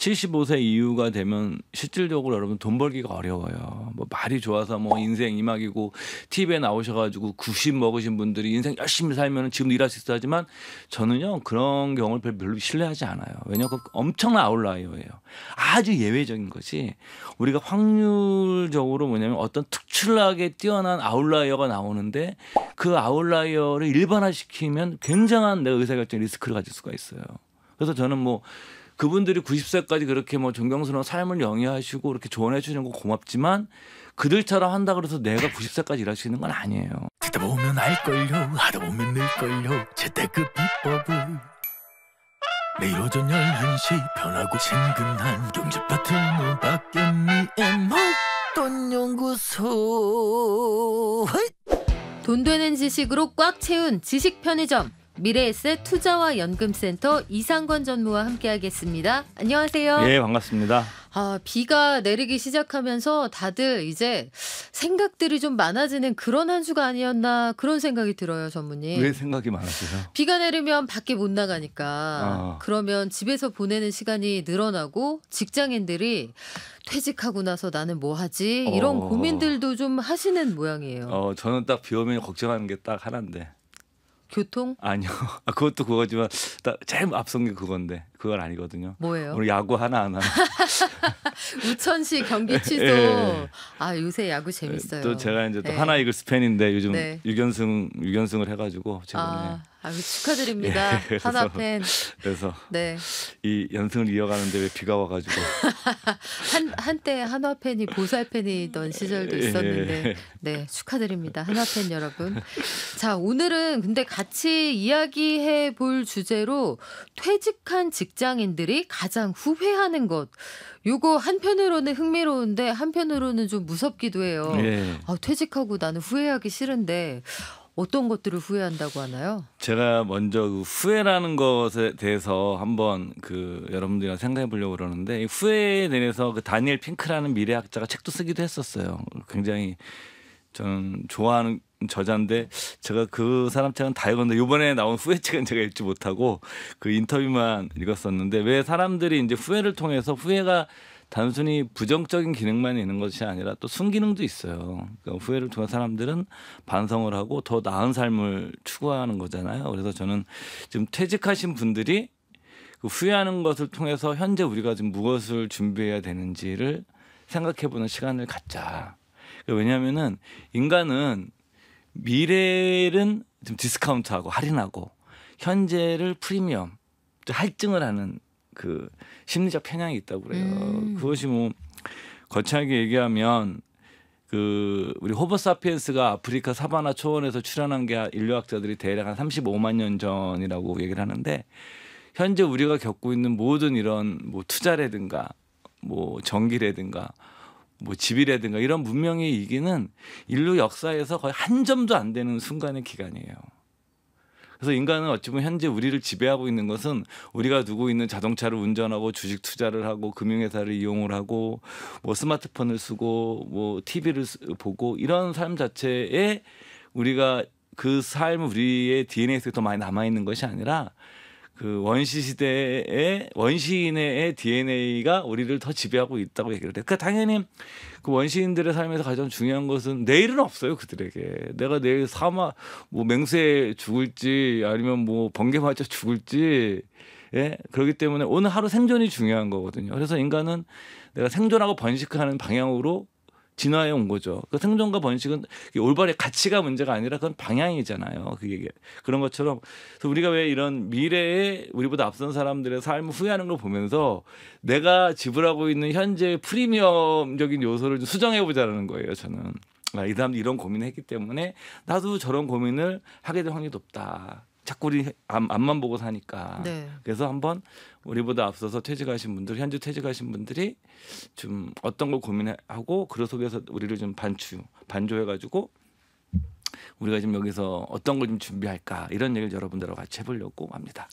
75세 이후가 되면 실질적으로 여러분 돈 벌기가 어려워요. 뭐 말이 좋아서 뭐 인생 이막이고 TV에 나오셔가지고 90 먹으신 분들이 인생 열심히 살면 지금 일할 수 있어 하지만 저는요 그런 경우를 별로 신뢰하지 않아요. 왜냐하면 그 엄청난 아웃라이어예요. 아주 예외적인 거지 우리가 확률적으로 뭐냐면 어떤 특출나게 뛰어난 아웃라이어가 나오는데 그 아웃라이어를 일반화시키면 굉장한 내 의사결정 리스크를 가질 수가 있어요. 그래서 저는 뭐 그분들이 90세까지 그렇게 뭐 존경스러운 삶을 영위하시고 그렇게 조언해 주시는 거 고맙지만 그들처럼 한다 그래서 내가 90세까지 일할 수 있는 건 아니에요. 듣다 보면 알걸요 하다 보면 늘걸요 재테크 비법을 매일 오전 11시 편하고 친근한 경제 파트너 박경미의 목돈 연구소 돈 되는 지식으로 꽉 채운 지식 편의점 미래에셋 투자와 연금센터 이상권 전무와 함께하겠습니다. 안녕하세요. 예, 반갑습니다. 아, 비가 내리기 시작하면서 다들 이제 생각들이 좀 많아지는 그런 한 주가 아니었나 그런 생각이 들어요, 전무님. 왜 생각이 많았어요? 비가 내리면 밖에 못 나가니까 아. 그러면 집에서 보내는 시간이 늘어나고 직장인들이 퇴직하고 나서 나는 뭐 하지? 이런 어. 고민들도 좀 하시는 모양이에요. 어, 저는 딱비 오면 걱정하는 게 딱 하나인데 교통? 아니요. 아, 그것도 그거지만 제일 앞선 게 그건데 그건 아니거든요. 뭐예요? 오늘 야구 하나 하나. 우천시 경기 예. 취소. 예. 아 요새 야구 재밌어요. 또 제가 이제 또 예. 하나 이글스 팬인데 요즘 네. 유견승 유견승을 해가지고 최근에 아. 아유, 축하드립니다. 예, 하나 팬. 그래서 네. 이 연승을 이어가는데 왜 비가 와가지고 한 한때 한화 팬이 보살 팬이던 시절도 예, 예. 있었는데 네 축하드립니다 한화 팬 여러분. 자 오늘은 근데 같이 이야기해 볼 주제로 퇴직한 직장인들이 가장 후회하는 것. 요거 한편으로는 흥미로운데 한편으로는 좀 무섭기도 해요. 예. 아, 퇴직하고 나는 후회하기 싫은데 어떤 것들을 후회한다고 하나요? 제가 먼저 그 후회라는 것에 대해서 한번 그 여러분들이랑 생각해 보려고 그러는데 후회에 대해서 그 다니엘 핑크라는 미래학자가 책도 쓰기도 했었어요. 굉장히 저는 좋아하는 저자인데 제가 그 사람 책은 다 읽었는데 요번에 나온 후회 책은 제가 읽지 못하고 그 인터뷰만 읽었었는데 왜 사람들이 이제 후회를 통해서 후회가 단순히 부정적인 기능만 있는 것이 아니라 또 순기능도 있어요. 그러니까 후회를 통한 사람들은 반성을 하고 더 나은 삶을 추구하는 거잖아요. 그래서 저는 지금 퇴직하신 분들이 그 후회하는 것을 통해서 현재 우리가 지금 무엇을 준비해야 되는지를 생각해보는 시간을 갖자. 그러니까 왜냐하면은 인간은 미래는 지금 디스카운트하고 할인하고 현재를 프리미엄 할증을 하는 그 심리적 편향이 있다고 그래요. 음. 그것이 뭐 거창하게 얘기하면 그 우리 호보 사피엔스가 아프리카 사바나 초원에서 출현한 게 인류학자들이 대략 한 35만 년 전이라고 얘기를 하는데 현재 우리가 겪고 있는 모든 이런 뭐 투자라든가 뭐 전기라든가 뭐 집이라든가 이런 문명의 이기는 인류 역사에서 거의 한 점도 안 되는 순간의 기간이에요. 그래서 인간은 어찌 보면 현재 우리를 지배하고 있는 것은 우리가 두고 있는 자동차를 운전하고 주식 투자를 하고 금융회사를 이용을 하고 뭐 스마트폰을 쓰고 뭐 TV를 보고 이런 삶 자체에 우리가 그 삶 우리의 DNA에서 더 많이 남아 있는 것이 아니라 그 원시 시대의 원시인의 DNA가 우리를 더 지배하고 있다고 얘기를 해. 그러니까 당연히 그 원시인들의 삶에서 가장 중요한 것은 내일은 없어요 그들에게. 내가 내일 사마 뭐 맹세 죽을지 아니면 뭐 번개 맞아 죽을지 예 그렇기 때문에 오늘 하루 생존이 중요한 거거든요. 그래서 인간은 내가 생존하고 번식하는 방향으로 진화해 온 거죠. 그 생존과 번식은 올바른 가치가 문제가 아니라 그건 방향이잖아요. 그게 그런 것처럼 그래서 우리가 왜 이런 미래에 우리보다 앞선 사람들의 삶을 후회하는 걸 보면서 내가 지불하고 있는 현재 프리미엄적인 요소를 수정해 보자는 거예요. 저는. 아, 이 사람도 이런 고민을 했기 때문에 나도 저런 고민을 하게 될 확률이 높다. 자꾸 우리 앞만 보고 사니까 네. 그래서 한번 우리보다 앞서서 퇴직하신 분들 현재 퇴직하신 분들이 좀 어떤 걸 고민하고 그 속에서 우리를 좀 반추 반조해가지고 우리가 지금 여기서 어떤 걸 좀 준비할까 이런 얘기를 여러분들하고 같이 해보려고 합니다.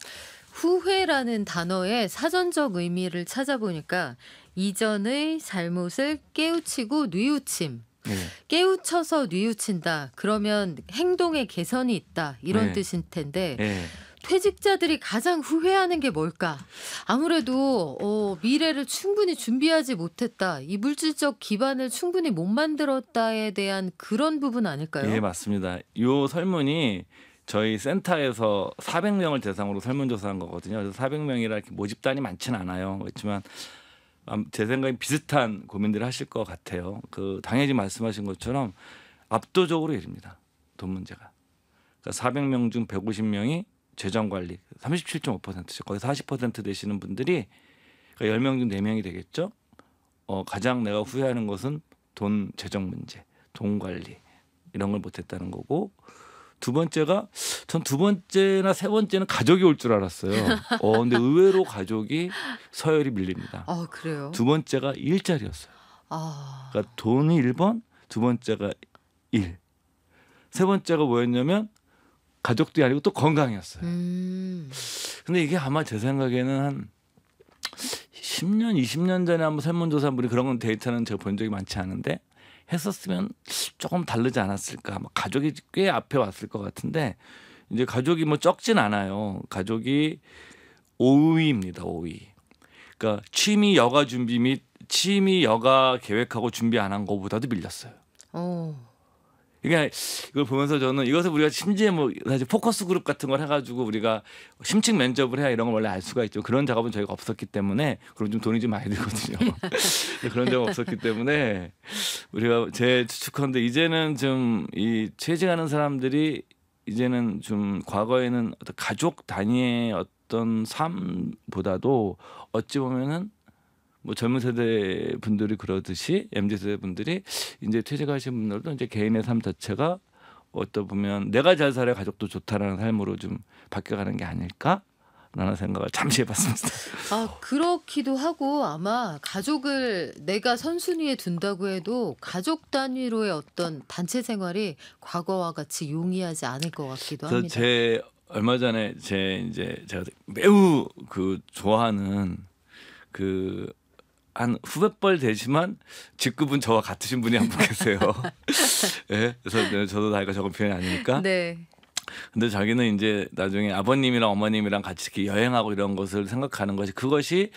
후회라는 단어의 사전적 의미를 찾아보니까 이전의 잘못을 깨우치고 뉘우침 네. 깨우쳐서 뉘우친다. 그러면 행동에 개선이 있다. 이런 네. 뜻일 텐데 네. 퇴직자들이 가장 후회하는 게 뭘까? 아무래도 어, 미래를 충분히 준비하지 못했다. 이 물질적 기반을 충분히 못 만들었다에 대한 그런 부분 아닐까요? 네, 맞습니다. 요 설문이 저희 센터에서 400명을 대상으로 설문조사한 거거든요. 그래서 400명이라 모집단이 많지는 않아요. 그렇지만 제 생각엔 비슷한 고민들을 하실 것 같아요. 그 당연히 말씀하신 것처럼 압도적으로 일입니다. 돈 문제가. 그러니까 400명 중 150명이 재정 관리 37.5%죠. 거의 40% 되시는 분들이 그러니까 10명 중 4명이 되겠죠. 어, 가장 내가 후회하는 것은 돈 재정 문제, 돈 관리 이런 걸 못했다는 거고 두 번째가 전 두 번째나 세 번째는 가족이 올 줄 알았어요. 어 근데 의외로 가족이 서열이 밀립니다. 아 그래요? 두 번째가 일자리였어요. 아... 그러니까 돈이 1번, 두 번째가 일. 세 번째가 뭐였냐면 가족도 아니고 또 건강이었어요. 음. 근데 이게 아마 제 생각에는 한 10년, 20년 전에 한번 설문조사 분이 그런 데이터는 제가 본 적이 많지 않은데 했었으면 조금 다르지 않았을까. 막 뭐 가족이 꽤 앞에 왔을 것 같은데 이제 가족이 뭐 적진 않아요. 가족이 5위입니다. 5위. 그러니까 취미 여가 준비 및 취미 여가 계획하고 준비 안 한것보다도 밀렸어요. 오. 어. 그러니까 이걸 보면서 저는 이것을 우리가 심지어 뭐 사실 포커스 그룹 같은 걸 해가지고 우리가 심층 면접을 해야 이런 걸 원래 알 수가 있죠. 그런 작업은 저희가 없었기 때문에 그럼 좀 돈이 좀 많이 들거든요. 네, 그런 적 없었기 때문에 우리가 제 추측컨대 이제는 좀 이 취직하는 사람들이 이제는 좀 과거에는 어떤 가족 단위의 어떤 삶보다도 어찌 보면은 뭐 젊은 세대 분들이 그러듯이 mz 세대 분들이 이제 퇴직하신 분들도 이제 개인의 삶 자체가 어떠 보면 내가 잘 살아 가족도 좋다라는 삶으로 좀 바뀌어가는 게 아닐까? 라는 생각을 잠시 해봤습니다. 아 그렇기도 하고 아마 가족을 내가 선순위에 둔다고 해도 가족 단위로의 어떤 단체 생활이 과거와 같이 용이하지 않을 것 같기도 합니다. 제 얼마 전에 제 이제 제가 매우 그 좋아하는 그한 후배뻘 되지만 직급은 저와 같으신 분이 한분 계세요. 예. 그래서 네, 저도 나이가 적은 편이 아니니까. 네. 근데 자기는 이제 나중에 아버님이랑 어머님이랑 같이 이렇게 여행하고 이런 것을 생각하는 것이 그것이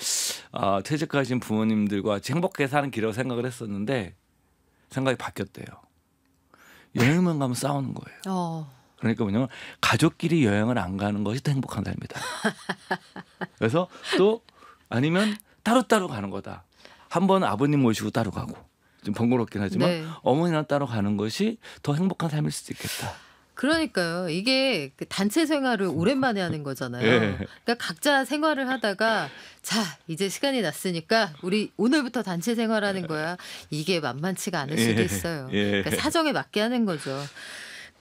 아, 퇴직하신 부모님들과 같이 행복하게 사는 길이라고 생각을 했었는데 생각이 바뀌었대요. 여행만 가면 싸우는 거예요. 어. 그러니까 뭐냐면 가족끼리 여행을 안 가는 것이 더 행복한 삶이다. 그래서 또 아니면 따로따로 가는 거다. 한번 아버님 모시고 따로 가고 좀 번거롭긴 하지만 네. 어머니랑 따로 가는 것이 더 행복한 삶일 수도 있겠다. 그러니까요. 이게 그 단체 생활을 오랜만에 하는 거잖아요. 예. 그러니까 각자 생활을 하다가 자 이제 시간이 났으니까 우리 오늘부터 단체 생활하는 거야. 이게 만만치가 않을 수도 예. 있어요. 예. 그러니까 사정에 맞게 하는 거죠.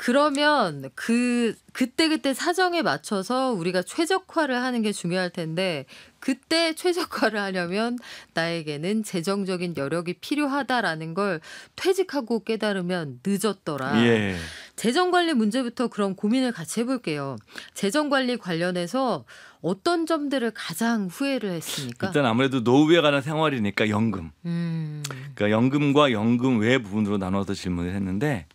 그러면 그 그때그때 사정에 맞춰서 우리가 최적화를 하는 게 중요할 텐데 그때 최적화를 하려면 나에게는 재정적인 여력이 필요하다라는 걸 퇴직하고 깨달으면 늦었더라. 예. 재정 관리 문제부터 그럼 고민을 같이 해볼게요. 재정 관리 관련해서 어떤 점들을 가장 후회를 했습니까? 일단 아무래도 노후에 관한 생활이니까 연금. 음. 그러니까 연금과 연금 외 부분으로 나눠서 질문을 했는데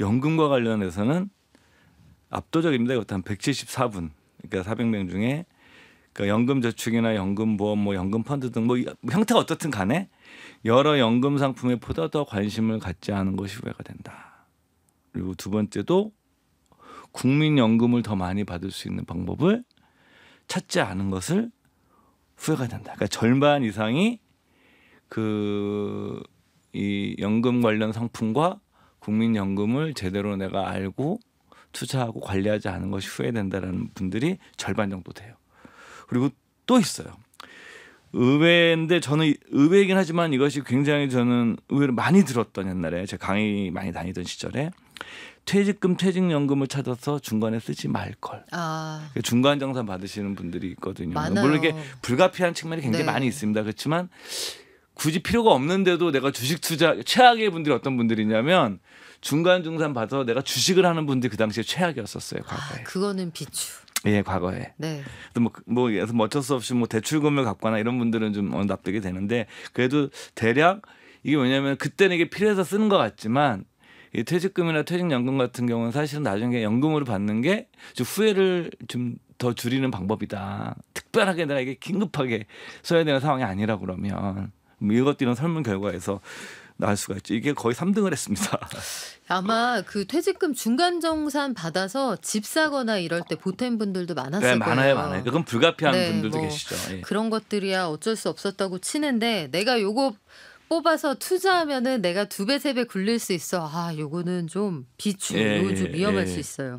연금과 관련해서는 압도적입니다. 그것도 한 174분. 그러니까 400명 중에 그 연금 저축이나 연금 보험 뭐 연금 펀드 등 뭐 형태가 어떻든 간에 여러 연금 상품에 보다 더 관심을 갖지 않은 것이 후회가 된다. 그리고 두 번째도 국민연금을 더 많이 받을 수 있는 방법을 찾지 않은 것을 후회가 된다. 그러니까 절반 이상이 그 이 연금 관련 상품과 국민연금을 제대로 내가 알고 투자하고 관리하지 않은 것이 후회된다라는 분들이 절반 정도 돼요. 그리고 또 있어요. 의외인데 저는 의외이긴 하지만 이것이 굉장히 저는 의외로 많이 들었던 옛날에 제 강의 많이 다니던 시절에 퇴직금 퇴직연금을 찾아서 중간에 쓰지 말걸. 아. 그러니까 중간 정산 받으시는 분들이 있거든요. 많아요. 물론 이게 불가피한 측면이 굉장히 네. 많이 있습니다. 그렇지만 굳이 필요가 없는데도 내가 주식 투자 최악의 분들이 어떤 분들이냐면 중간 중산 받아서 내가 주식을 하는 분들이 그 당시에 최악이었었어요. 과거에. 아, 그거는 비추. 예, 과거에. 네. 또 뭐, 뭐, 그래서 뭐 어쩔 수 없이 뭐 대출금을 갚거나 이런 분들은 좀 어, 납득이 되는데 그래도 대략 이게 뭐냐면 그때는 이게 필요해서 쓰는 것 같지만 이 퇴직금이나 퇴직연금 같은 경우는 사실은 나중에 연금으로 받는 게 좀 후회를 좀 더 줄이는 방법이다. 특별하게 내가 이게 긴급하게 써야 되는 상황이 아니라 그러면 읽어뛰는 설문 결과에서 날 수가 있죠. 이게 거의 3등을 했습니다. 아마 그 퇴직금 중간 정산 받아서 집 사거나 이럴 때 보탠 분들도 많았을 네, 많아요, 거예요. 많아요. 그건 불가피한 네, 분들도 뭐 계시죠. 예. 그런 것들이야 어쩔 수 없었다고 치는데 내가 요거 뽑아서 투자하면은 내가 두 배, 세 배 굴릴 수 있어. 아, 요거는 좀 비추, 예, 요거 예, 좀 위험할 예. 수 있어요.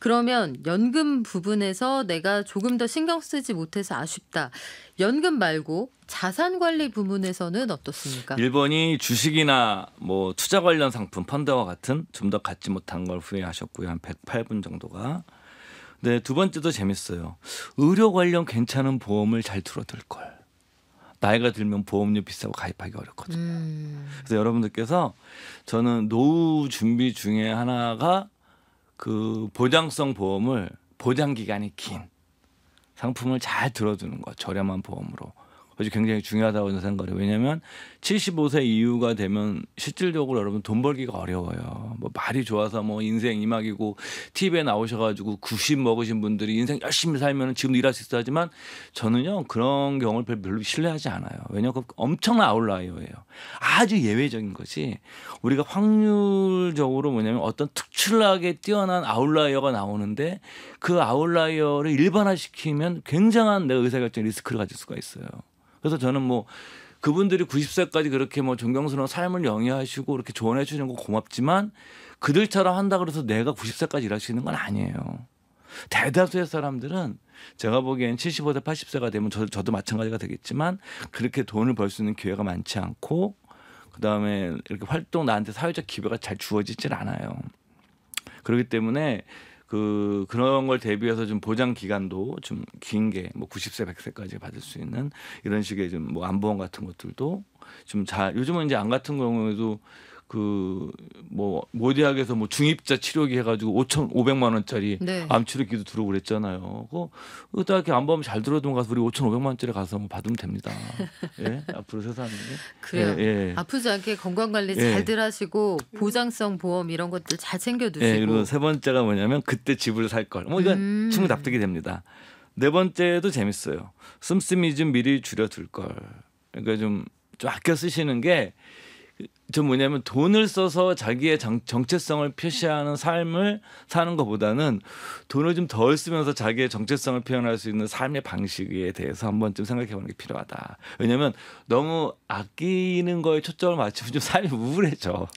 그러면 연금 부분에서 내가 조금 더 신경 쓰지 못해서 아쉽다. 연금 말고 자산 관리 부분에서는 어떻습니까? 일본이 주식이나 뭐 투자 관련 상품, 펀드와 같은 좀 더 갖지 못한 걸 후회하셨고요. 한 108분 정도가. 네, 두 번째도 재밌어요. 의료 관련 괜찮은 보험을 잘 들어둘 걸. 나이가 들면 보험료 비싸고 가입하기 어렵거든요. 음. 그래서 여러분들께서 저는 노후 준비 중에 하나가 그 보장성 보험을 보장 기간이 긴 상품을 잘 들어주는 것 저렴한 보험으로 아주 굉장히 중요하다고 생각을 해요. 왜냐하면 75세 이후가 되면 실질적으로 여러분 돈 벌기가 어려워요. 뭐 말이 좋아서 뭐 인생 이막이고 TV에 나오셔가지고 90 먹으신 분들이 인생 열심히 살면 지금 일할 수 있어 하지만 저는요 그런 경우를 별로 신뢰하지 않아요. 왜냐하면 엄청난 아웃라이어예요. 아주 예외적인 것이 우리가 확률적으로 뭐냐면 어떤 특출나게 뛰어난 아웃라이어가 나오는데 그 아웃라이어를 일반화시키면 굉장한 내가 의사결정 리스크를 가질 수가 있어요. 그래서 저는 뭐 그분들이 90세까지 그렇게 뭐 존경스러운 삶을 영위하시고 이렇게 조언해 주는거 고맙지만 그들처럼 한다 그래서 내가 90세까지 일할 수 있는 건 아니에요. 대다수의 사람들은 제가 보기엔 75세, 80세가 되면 저, 저도 마찬가지가 되겠지만 그렇게 돈을 벌 수 있는 기회가 많지 않고 그다음에 이렇게 활동 나한테 사회적 기회가 잘 주어지질 않아요. 그렇기 때문에 그 그런 걸 대비해서 좀 보장 기간도 좀 긴 게 뭐 90세 100세까지 받을 수 있는 이런 식의 좀 뭐 안보험 같은 것들도 좀 잘 요즘은 이제 안 같은 경우에도 그뭐 모대학에서 뭐 중입자 치료기 해가지고 5,500만 원짜리 네. 암 치료기도 들어오고 그랬잖아요. 그거 딱 이렇게 안 보면 잘 들어도 가서 우리 5,500만 원짜리 가서 뭐 받으면 됩니다. 예, 앞으로 세상에 그래요. 예, 예. 아프지 않게 건강 관리 예. 잘들 하시고 보장성 보험 이런 것들 잘 챙겨 두시고. 예, 그리고 세 번째가 뭐냐면 그때 집을 살 걸. 뭐 이건 음. 충분히 납득이 됩니다. 네 번째도 재밌어요. 씀씀이 좀 미리 줄여둘 걸. 그러니까 좀 좀 아껴 쓰시는 게. 저 뭐냐면 돈을 써서 자기의 정, 체성을 표시하는 삶을 사는 것보다는 돈을 좀 덜 쓰면서 자기의 정체성을 표현할 수 있는 삶의 방식에 대해서 한번 좀 생각해보는 게 필요하다. 왜냐면 너무 아끼는 거에 초점을 맞추면 좀 삶이 우울해져.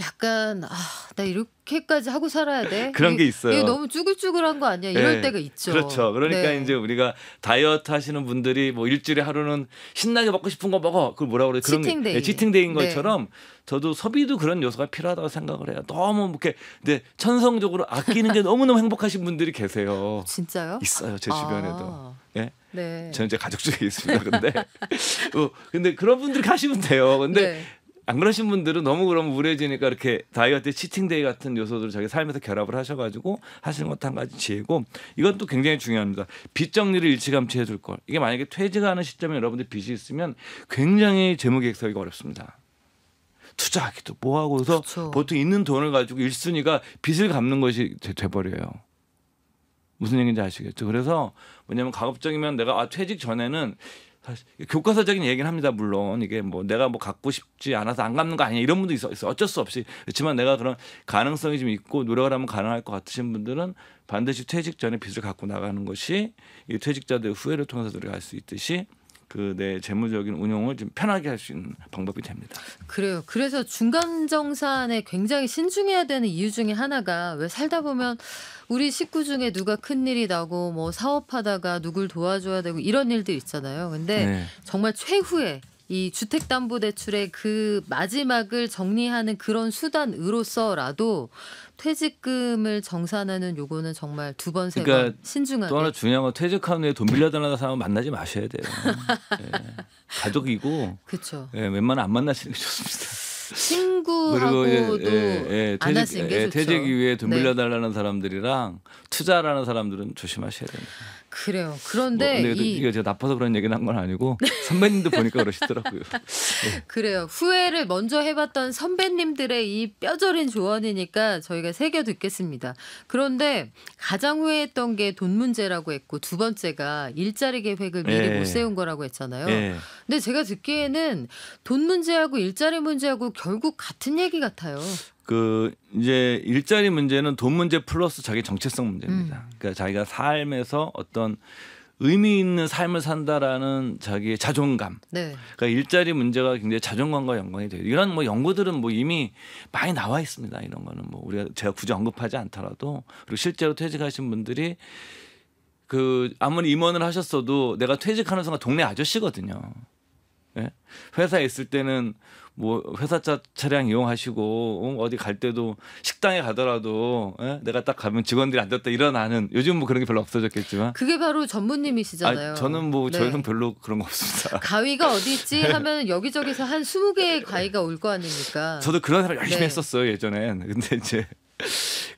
약간 아, 나 이렇게까지 하고 살아야 돼? 그런 게 있어요. 너무 쭈글쭈글한 거 아니야? 이럴 네. 때가 있죠. 그렇죠. 그러니까 네. 이제 우리가 다이어트 하시는 분들이 뭐 일주일에 하루는 신나게 먹고 싶은 거 먹어. 그걸 뭐라 그래? 그런 치팅데이. 네, 치팅데이인 네. 것처럼 저도 소비도 그런 요소가 필요하다고 생각을 해요. 너무 뭐 이렇게 근데 네, 천성적으로 아끼는 게 너무너무 행복하신 분들이 계세요. 진짜요? 있어요. 제 주변에도. 예. 네. 저는 이제 가족 중에 있습니다. 근데 어, 근데 그런 분들 가시면 돼요. 근데 안 그러신 분들은 너무 그러면 우울해지니까 이렇게 다이어트 치팅데이 같은 요소들을 자기 삶에서 결합을 하셔가지고 하시는 것도 한 가지 지혜고 이건 또 굉장히 중요합니다. 빚 정리를 일찌감치 해줄 걸. 이게 만약에 퇴직하는 시점에 여러분들 빚이 있으면 굉장히 재무계획서기가 어렵습니다. 투자하기도 뭐하고서 그렇죠. 보통 있는 돈을 가지고 1순위가 빚을 갚는 것이 돼, 버려요 무슨 얘기인지 아시겠죠? 그래서 뭐냐면 가급적이면 내가 아 퇴직 전에는 사실 교과서적인 얘기는 합니다. 물론 이게 뭐 내가 뭐 갖고 싶지 않아서 안 갚는 거아니냐 이런 분도 있어, 있어. 어쩔 수 없이 그렇지만 내가 그런 가능성이 좀 있고 노력을 하면 가능할 것 같으신 분들은 반드시 퇴직 전에 빚을 갖고 나가는 것이 이 퇴직자들의 후회를 통해서 들어갈 수 있듯이 그내 재무적인 운영을좀 편하게 할 수 있는 방법이 됩니다. 그래요. 그래서 중간 정산에 굉장히 신중해야 되는 이유 중에 하나가 왜 살다 보면 우리 식구 중에 누가 큰 일이 나고 뭐 사업하다가 누굴 도와줘야 되고 이런 일들 있잖아요. 근데 네. 정말 최후에 이 주택담보대출의 그 마지막을 정리하는 그런 수단으로서라도 퇴직금을 정산하는 요거는 정말 두 번, 세번 그러니까 신중하게. 또 하나 중요한 건 퇴직한 후에 돈 빌려달라는 사람 만나지 마셔야 돼요. 예. 가족이고. 그렇죠. 예, 웬만하면 안 만나시는 게 좋습니다. 친구하고도 예, 예, 예, 퇴직, 안 하시는 게 예, 좋죠. 퇴직 이후에 돈 네. 빌려달라는 네. 사람들이랑 투자라는 사람들은 조심하셔야 됩니다. 그래요. 뭐, 그런데 뭐, 이... 이거 제가 나빠서 그런 얘기를 한건 아니고 네. 선배님도 보니까 그러시더라고요. 네. 그래요. 후회를 먼저 해봤던 선배님들의 이 뼈저린 조언이니까 저희가 새겨 듣겠습니다. 그런데 가장 후회했던 게 돈 문제라고 했고 두 번째가 일자리 계획을 미리 예. 못 세운 거라고 했잖아요. 예. 근데 제가 듣기에는 돈 문제하고 일자리 문제하고 결국 같은 얘기 같아요. 그 이제 일자리 문제는 돈 문제 플러스 자기 정체성 문제입니다. 음. 그러니까 자기가 삶에서 어떤 의미 있는 삶을 산다라는 자기의 자존감. 네. 그러니까 일자리 문제가 굉장히 자존감과 연관이 돼요. 이런 뭐 연구들은 뭐 이미 많이 나와 있습니다. 이런 거는 뭐 우리가 제가 굳이 언급하지 않더라도 그리고 실제로 퇴직하신 분들이 그 아무리 임원을 하셨어도 내가 퇴직하는 순간 동네 아저씨거든요. 예? 회사에 있을 때는 뭐 회사차 차량 이용하시고 어디 갈 때도 식당에 가더라도 에? 예, 내가 딱 가면 직원들이 앉았다 일어나는 요즘 뭐 그런 게 별로 없어졌겠지만 그게 바로 전무님이시잖아요. 아 저는 뭐 네. 저희는 별로 그런 거 없습니다. 가위가 어디 있지 네. 하면 여기저기서 한 20개의 가위가 올 거 아닙니까? 저도 그런 사람 열심히 네. 했었어요, 예전엔. 근데 이제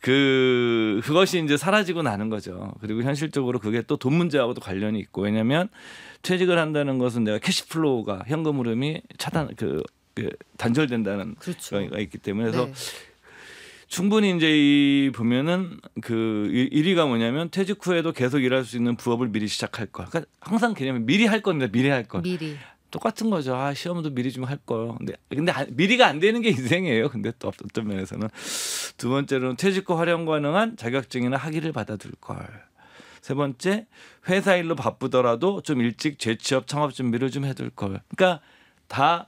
그 그것이 이제 사라지고 나는 거죠. 그리고 현실적으로 그게 또 돈 문제하고도 관련이 있고 왜냐면 퇴직을 한다는 것은 내가 캐시플로우가 현금 흐름이 차단 그그 단절된다는 그렇죠. 경우가 있기 때문에 그래서 네. 충분히 이제 이 보면은 그 1위가 뭐냐면 퇴직 후에도 계속 일할 수 있는 부업을 미리 시작할 거. 그러니까 항상 개념이 미리 할 건데 미리 할 거. 미리. 똑같은 거죠. 아, 시험도 미리 좀할 걸. 근데 근데 아, 미리가 안 되는 게 인생이에요. 근데 또 어떤 면에서는 두 번째로는 퇴직 후 활용 가능한 자격증이나 학위를 받아둘 걸. 세 번째 회사 일로 바쁘더라도 좀 일찍 재취업 창업 준비를 좀 해둘 걸. 그러니까 다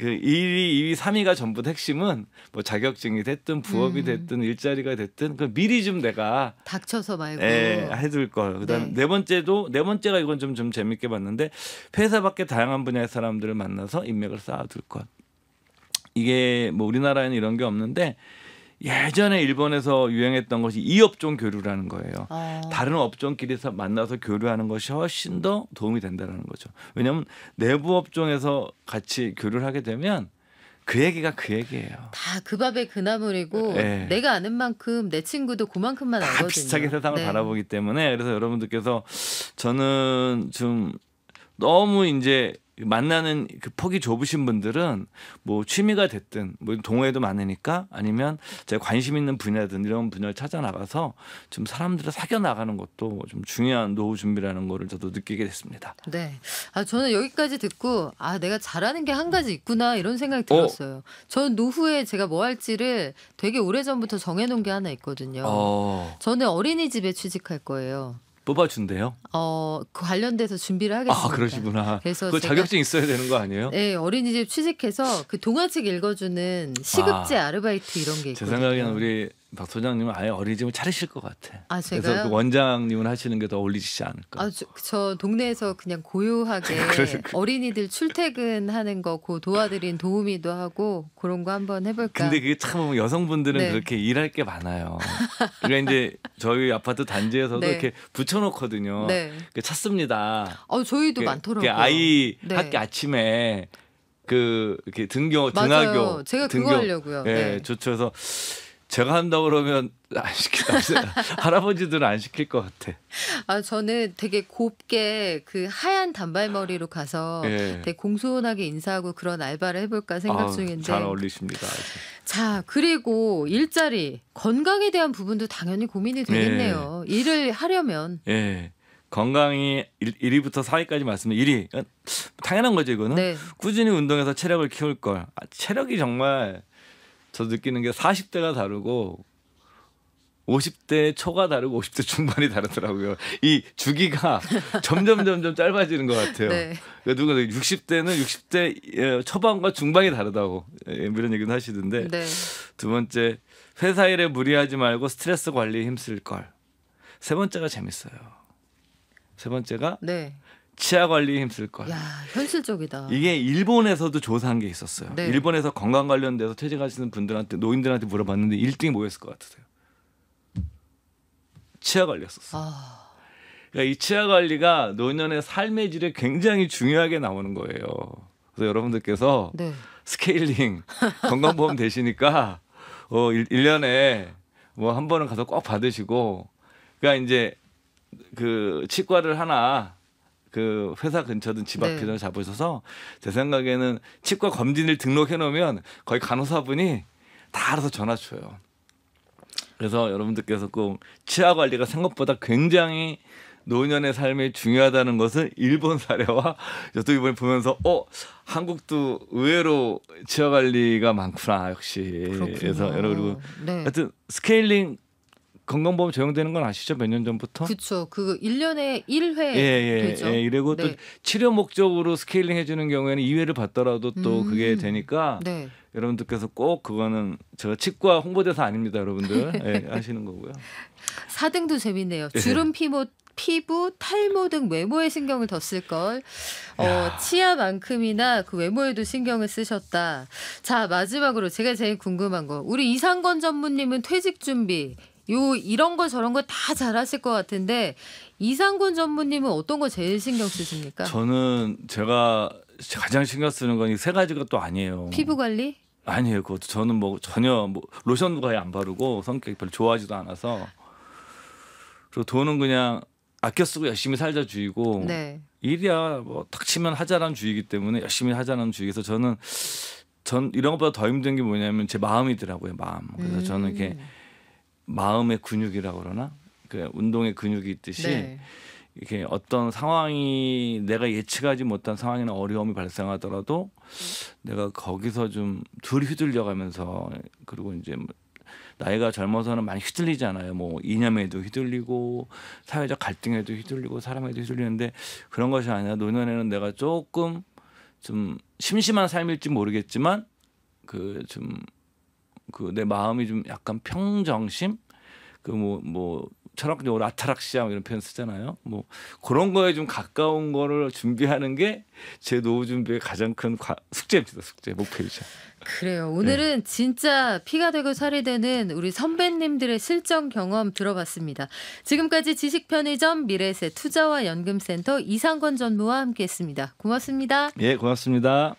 그 1위, 2위, 3위가 전부 핵심은 뭐 자격증이 됐든 부업이 음. 됐든 일자리가 됐든 그 미리 좀 내가 닥쳐서 말고 예, 해둘 걸. 그다음 네. 네 번째도 네 번째가 이건 좀좀 좀 재밌게 봤는데 회사 밖에 다양한 분야의 사람들을 만나서 인맥을 쌓아둘 것. 이게 뭐 우리나라에는 이런 게 없는데 예전에 일본에서 유행했던 것이 이업종 교류라는 거예요. 아. 다른 업종끼리서 만나서 교류하는 것이 훨씬 더 도움이 된다는 거죠. 왜냐하면 내부 업종에서 같이 교류를 하게 되면 그 얘기가 그 얘기예요. 다 그 밥에 그 나물이고 네. 내가 아는 만큼 내 친구도 그만큼만 알거든요. 비슷하게 세상을 네. 바라보기 때문에 그래서 여러분들께서 저는 좀 너무 이제 만나는 그 폭이 좁으신 분들은 뭐 취미가 됐든 뭐 동호회도 많으니까 아니면 제가 관심 있는 분야든 이런 분야를 찾아 나가서 좀 사람들을 사겨 나가는 것도 좀 중요한 노후 준비라는 거를 저도 느끼게 됐습니다. 네. 아 저는 여기까지 듣고 아 내가 잘하는 게 한 가지 있구나 이런 생각이 어? 들었어요. 저는 노후에 제가 뭐 할지를 되게 오래전부터 정해 놓은 게 하나 있거든요. 어. 저는 어린이집에 취직할 거예요. 뽑아준대요. 어 그 관련돼서 준비를 하겠습니다. 아 그러시구나. 그래서 그 자격증 있어야 되는 거 아니에요? 네 어린이집 취직해서 그 동화책 읽어주는 시급제 아, 르바이트 이런 게 있거든요. 제 생각에는 우리 박 소장님은 아예 어린이집을 차리실 것 같아. 아, 그래서 그 원장님은 하시는 게 더 어울리시지 않을까. 아, 저, 저 동네에서 그냥 고요하게 어린이들 출퇴근하는 거고 도와드린 도우미도 하고 그런 거 한번 해볼까. 근데 그게 참 여성분들은 네. 그렇게 일할 게 많아요. 그러니까 이제 저희 아파트 단지에서도 네. 이렇게 붙여놓거든요. 네. 찾습니다. 어, 저희도 많더라고요. 아이 네. 학교 아침에 그 이렇게 등교 맞아요. 제가 등교, 그거 하려고요. 예, 네. 좋죠. 그래서 제가 한다 고 그러면 안 시키다. 킬것 할아버지들은 안 시킬 것 같아. 아 저는 되게 곱게 그 하얀 단발머리로 가서 예. 되게 공손하게 인사하고 그런 알바를 해볼까 생각 아, 중인데. 잘 어울리십니다. 아주. 자 그리고 일자리 건강에 대한 부분도 당연히 고민이 되겠네요. 예. 일을 하려면. 예. 건강이 1, 위부터 4위까지 말씀면 1위 당연한 거죠 이거는 네. 꾸준히 운동해서 체력을 키울 걸 아, 체력이 정말 저 느끼는 게 40대가 다르고 50대 초가 다르고 50대 중반이 다르더라고요. 이 주기가 점점 점점 짧아지는 것 같아요. 네. 누가 60대는 60대 초반과 중반이 다르다고 예, 이런 얘기는 하시던데 네. 두 번째 회사 일에 무리하지 말고 스트레스 관리에 힘쓸 걸. 세 번째가 재밌어요. 세 번째가 네. 치아 관리 힘쓸 거야. 현실적이다. 이게 일본에서도 조사한 게 있었어요. 네. 일본에서 건강 관련돼서 퇴직하시는 분들한테 노인들한테 물어봤는데 1등이 뭐였을 것 같으세요? 치아 관리였었어. 아... 그러니까 이 치아 관리가 노년의 삶의 질에 굉장히 중요하게 나오는 거예요. 그래서 여러분들께서 네. 스케일링 건강보험 되시니까 어 1년에 뭐 한 번은 가서 꼭 받으시고 그러니까 이제 그 치과를 하나 그 회사 근처든 집 앞이든 네. 잡으셔서 제 생각에는 치과 검진을 등록해 놓으면 거의 간호사분이 다 알아서 전화 줘요. 그래서 여러분들께서 꼭 치아 관리가 생각보다 굉장히 노년의 삶이 중요하다는 것을 일본 사례와 저도 이번에 보면서 어 한국도 의외로 치아 관리가 많구나 역시 그렇군요. 그래서 여러분 그리고 네. 하여튼 스케일링 건강보험 적용되는 건 아시죠? 몇 년 전부터? 그렇죠. 그 1년에 1회 예, 예, 예, 되죠. 예, 이래고 네. 또 치료 목적으로 스케일링 해주는 경우에는 2회를 받더라도 또 음. 그게 되니까 네. 여러분들께서 꼭 그거는 제가 치과 홍보대사 아닙니다, 여러분들 예, 하시는 거고요. 4등도 재밌네요. 예. 주름 피부 피부, 탈모 등 외모에 신경을 더쓸 걸. 어, 치아만큼이나 그 외모에도 신경을 쓰셨다. 자, 마지막으로 제가 제일 궁금한 거. 우리 이상건 전무님은 퇴직 준비, 요 이런 거 저런 거 다 잘하실 것 같은데 이상군 전무님은 어떤 거 제일 신경 쓰십니까? 저는 제가 가장 신경 쓰는 건이세 가지가 또 아니에요. 피부 관리? 아니에요. 그것도 저는 뭐 전혀 뭐로션 거의 안 바르고 성격이 별로 좋아하지도 않아서 그리고 돈은 그냥 아껴 쓰고 열심히 살자 주의고 네. 일이야 뭐탁 치면 하자라는 주의이기 때문에 열심히 하자는 주의에서 저는 전 이런 것보다 더 힘든 게 뭐냐면 제 마음이더라고요 마음 그래서 음. 저는 이렇게 음. 마음의 근육이라고 그러나 그 운동의 근육이 있듯이 네. 이렇게 어떤 상황이 내가 예측하지 못한 상황이나 어려움이 발생하더라도 내가 거기서 좀 둘이 휘둘려가면서 그리고 이제 뭐 나이가 젊어서는 많이 휘둘리잖아요. 뭐 이념에도 휘둘리고 사회적 갈등에도 휘둘리고 사람에도 휘둘리는데 그런 것이 아니라 노년에는 내가 조금 좀 심심한 삶일지 모르겠지만 그좀 그내 마음이 좀 약간 평정심 그 뭐뭐 뭐 철학적으로 아타락시아 뭐 이런 표현 쓰잖아요. 뭐 그런 거에 좀 가까운 거를 준비하는 게 제 노후 준비의 가장 큰 과, 숙제입니다. 숙제 목표이죠. 그래요. 오늘은 네. 진짜 피가 되고 살이 되는 우리 선배님들의 실전 경험 들어봤습니다. 지금까지 지식편의점 미래세 투자와 연금센터 이상권 전무와 함께했습니다. 고맙습니다. 예, 고맙습니다.